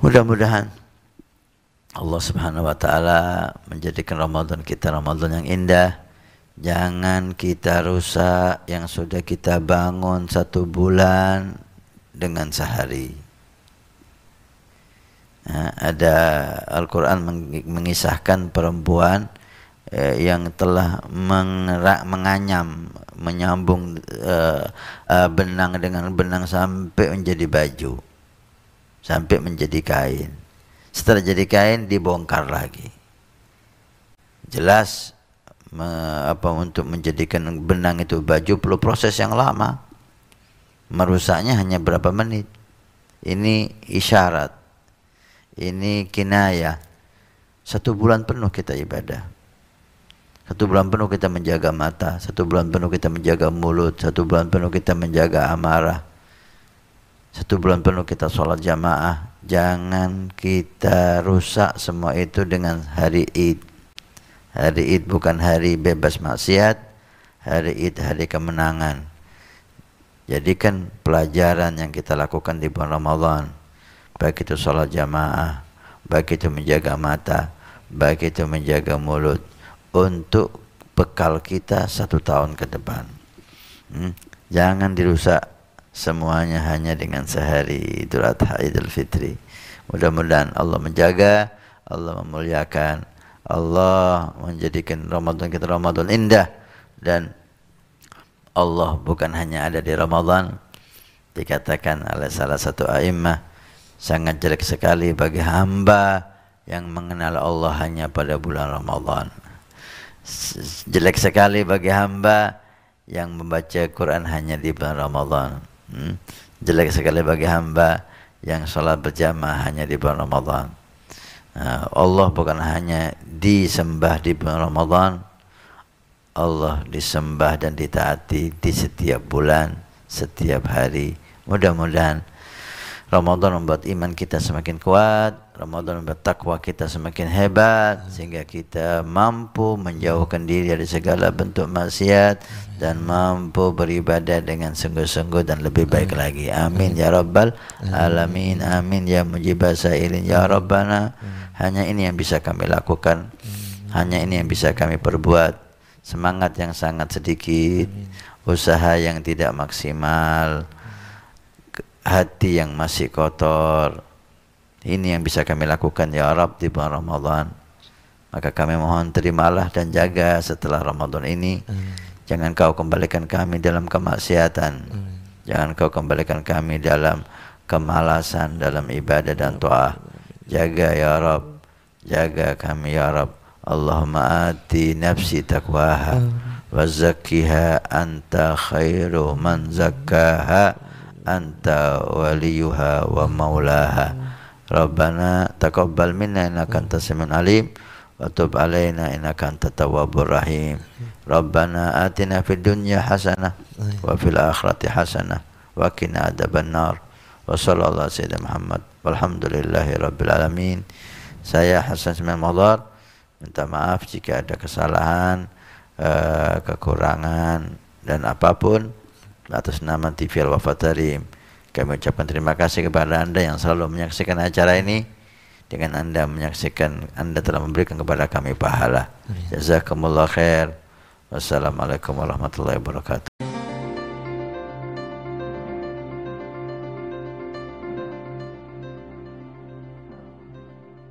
Mudah-mudahan Allah Subhanahu wa taala menjadikan Ramadan kita Ramadan yang indah. Jangan kita rusak yang sudah kita bangun satu bulan dengan sehari. Nah, ada Al-Quran mengisahkan perempuan eh, yang telah mengerak, menganyam, menyambung eh, eh, benang dengan benang sampai menjadi baju sampai menjadi kain. Setelah jadi kain dibongkar lagi. Jelas me, apa untuk menjadikan benang itu baju perlu proses yang lama. Merusaknya hanya berapa menit. Ini isyarat. Ini kinaya. Satu bulan penuh kita ibadah. Satu bulan penuh kita menjaga mata, satu bulan penuh kita menjaga mulut, satu bulan penuh kita menjaga amarah, satu bulan penuh kita sholat jamaah jangan kita rusak semua itu dengan hari id hari id bukan hari bebas maksiat hari id hari kemenangan jadikan pelajaran yang kita lakukan di bulan Ramadan baik itu sholat jamaah baik itu menjaga mata baik itu menjaga mulut untuk bekal kita satu tahun ke depan hmm? jangan dirusak semuanya hanya dengan sehari Idul Adha Idul Fitri mudah-mudahan Allah menjaga Allah memuliakan Allah menjadikan Ramadan kita Ramadan indah dan Allah bukan hanya ada di Ramadan dikatakan oleh salah satu a'immah sangat jelek sekali bagi hamba yang mengenal Allah hanya pada bulan Ramadan jelek sekali bagi hamba yang membaca Quran hanya di bulan Ramadan hmm, jelek sekali bagi hamba yang sholat berjamaah hanya di bulan Ramadan nah, Allah bukan hanya disembah di bulan Ramadan Allah disembah dan ditaati di setiap bulan setiap hari mudah-mudahan Ramadan membuat iman kita semakin kuat, Ramadan membuat takwa kita semakin hebat sehingga kita mampu menjauhkan diri dari segala bentuk maksiat dan mampu beribadah dengan sungguh-sungguh dan lebih baik lagi. Amin ya rabbal alamin. Amin ya mujibah sa'ilin ya rabbana. Hanya ini yang bisa kami lakukan. Hanya ini yang bisa kami perbuat. Semangat yang sangat sedikit, usaha yang tidak maksimal hati yang masih kotor. Ini yang bisa kami lakukan ya Arab di bulan Ramadan. Maka kami mohon terimalah dan jaga setelah Ramadan ini. Jangan kau kembalikan kami dalam kemaksiatan. Jangan kau kembalikan kami dalam kemalasan dalam ibadah dan doa. Ya ya jaga ya Rob, Jaga kami ya Arab. Allahumma ati nafsi taqwaha wa zakkiha anta khairu man zakkaha anta waliyuha wa maulaha Rabbana taqabbal minna innaka antas samiul alim wa tub alaina innaka antat tawwabur rahim Rabbana atina fid dunya hasanah wa fil akhirati hasanah wa qina adzaban nar wa sallallahu sayyidina Muhammad walhamdulillahi rabbil alamin saya Hasan Semil Madar minta maaf jika ada kesalahan eh, kekurangan dan apapun atas nama TV Al-Wafatarim. Kami ucapkan terima kasih kepada Anda yang selalu menyaksikan acara ini. Dengan Anda menyaksikan, Anda telah memberikan kepada kami pahala. Jazakumullah khair. Wassalamualaikum warahmatullahi wabarakatuh.